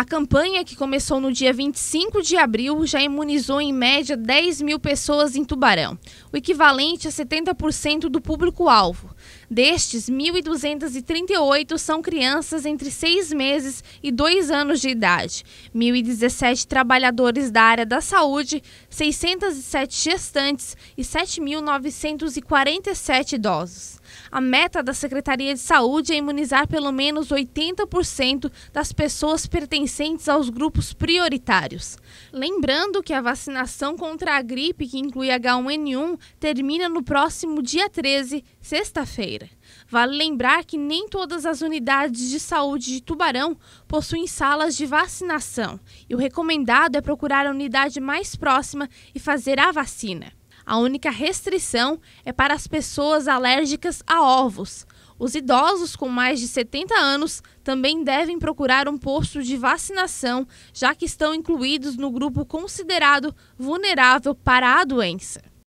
A campanha, que começou no dia 25 de abril, já imunizou em média 10 mil pessoas em Tubarão, o equivalente a 70% do público-alvo. Destes, 1.238 são crianças entre 6 meses e 2 anos de idade, 1.017 trabalhadores da área da saúde, 607 gestantes e 7.947 idosos. A meta da Secretaria de Saúde é imunizar pelo menos 80% das pessoas pertencentes aos grupos prioritários. Lembrando que a vacinação contra a gripe, que inclui H1N1, termina no próximo dia 13, sexta-feira. Vale lembrar que nem todas as unidades de saúde de Tubarão possuem salas de vacinação e o recomendado é procurar a unidade mais próxima e fazer a vacina. A única restrição é para as pessoas alérgicas a ovos. Os idosos com mais de 70 anos também devem procurar um posto de vacinação, já que estão incluídos no grupo considerado vulnerável para a doença.